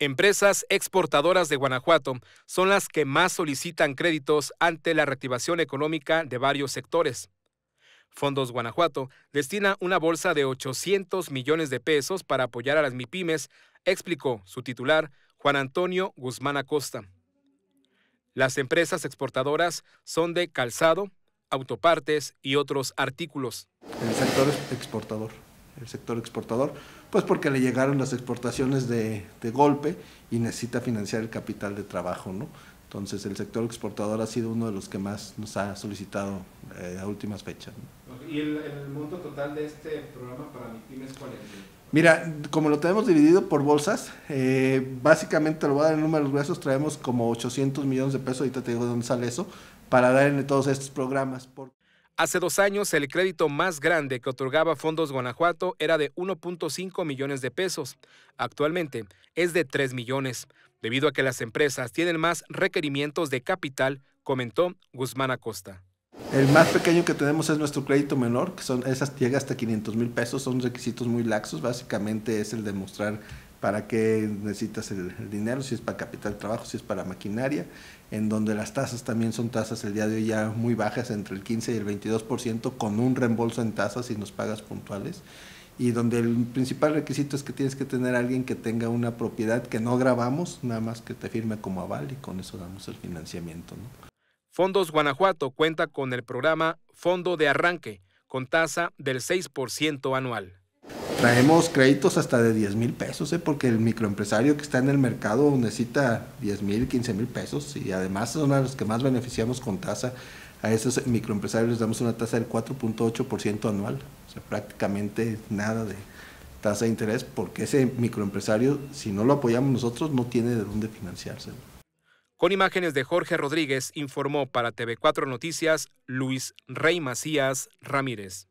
Empresas exportadoras de Guanajuato son las que más solicitan créditos ante la reactivación económica de varios sectores. Fondos Guanajuato destina una bolsa de 800 millones de pesos para apoyar a las MIPIMES, explicó su titular, Juan Antonio Guzmán Acosta. Las empresas exportadoras son de calzado, autopartes y otros artículos. El sector exportador el sector exportador, pues porque le llegaron las exportaciones de, golpe y necesita financiar el capital de trabajo, ¿no? Entonces el sector exportador ha sido uno de los que más nos ha solicitado eh, a últimas fechas. ¿Y el, monto total de este programa para es cuál es? Mira, como lo tenemos dividido por bolsas, eh, básicamente lo voy a dar en números gruesos, traemos como 800 millones de pesos, ahorita te digo dónde sale eso, para dar en todos estos programas. Hace dos años, el crédito más grande que otorgaba Fondos Guanajuato era de 1.5 millones de pesos. Actualmente es de 3 millones, debido a que las empresas tienen más requerimientos de capital, comentó Guzmán Acosta. El más pequeño que tenemos es nuestro crédito menor, que son esas llega hasta 500 mil pesos, son requisitos muy laxos, básicamente es el demostrar para qué necesitas el, dinero, si es para capital de trabajo, si es para maquinaria, en donde las tasas también son tasas el día de hoy ya muy bajas, entre el 15 y el 22%, con un reembolso en tasas y nos pagas puntuales, y donde el principal requisito es que tienes que tener alguien que tenga una propiedad que no grabamos, nada más que te firme como aval y con eso damos el financiamiento. Fondos Guanajuato cuenta con el programa Fondo de Arranque, con tasa del 6% anual. Traemos créditos hasta de 10 mil pesos, eh, porque el microempresario que está en el mercado necesita 10 mil, 15 mil pesos y además son a los que más beneficiamos con tasa. A esos microempresarios les damos una tasa del 4.8% anual, o sea, prácticamente nada de tasa de interés, porque ese microempresario, si no lo apoyamos nosotros, no tiene de dónde financiarse. Con imágenes de Jorge Rodríguez, informó para TV4 Noticias Luis Rey Macías Ramírez.